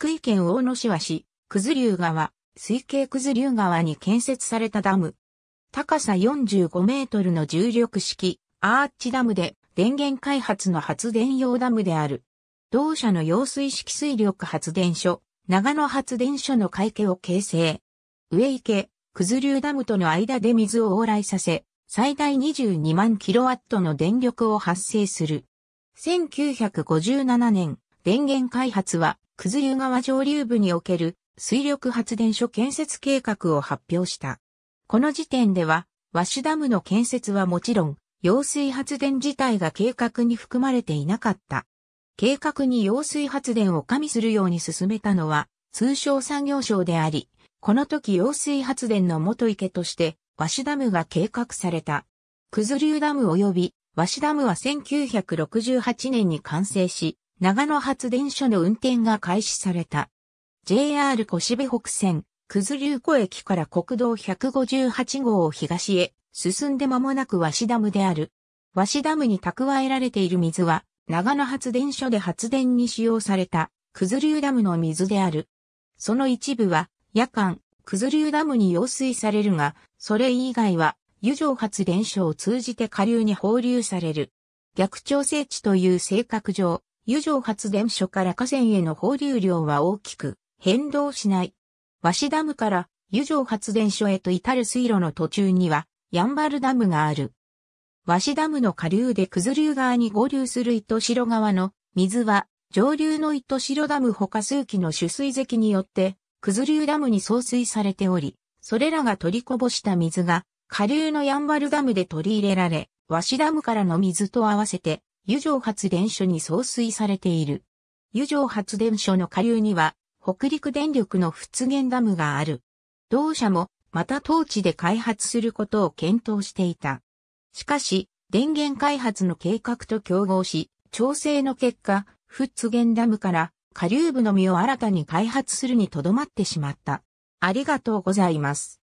福井県大野市は市、九頭流川、水系九頭流川に建設されたダム。高さ45メートルの重力式、アーチダムで、電源開発の発電用ダムである。同社の揚水式水力発電所、長野発電所の海家を形成。上池、九頭流ダムとの間で水を往来させ、最大22万キロワットの電力を発生する。1957年、電源開発は九頭竜川上流部における水力発電所建設計画を発表した。この時点では、和紙ダムの建設はもちろん、揚水発電自体が計画に含まれていなかった。計画に揚水発電を加味するように進めたのは、通商産業省であり、この時揚水発電の元池として、和紙ダムが計画された。九頭竜ダム及び、和紙ダムは1968年に完成し、長野発電所の運転が開始された。JR 小部北線、九頭竜湖駅から国道158号を東へ進んで間もなく鷲ダムである。鷲ダムに蓄えられている水は、長野発電所で発電に使用された、九頭竜ダムの水である。その一部は、夜間、九頭竜ダムに用水されるが、それ以外は、油上発電所を通じて下流に放流される。逆調整地という性格上、油上発電所から河川への放流量は大きく変動しない。和紙ダムから油上発電所へと至る水路の途中にはヤンバルダムがある。和紙ダムの下流で九頭流川に合流する糸代川の水は上流の糸代ダム他数基の取水堰によって九頭流ダムに送水されており、それらが取りこぼした水が下流のヤンバルダムで取り入れられ、和紙ダムからの水と合わせて油上発電所に送水されている。油上発電所の下流には、北陸電力の仏玄ダムがある。同社も、また当地で開発することを検討していた。しかし、電源開発の計画と競合し、調整の結果、仏玄ダムから下流部のみを新たに開発するにとどまってしまった。ありがとうございます。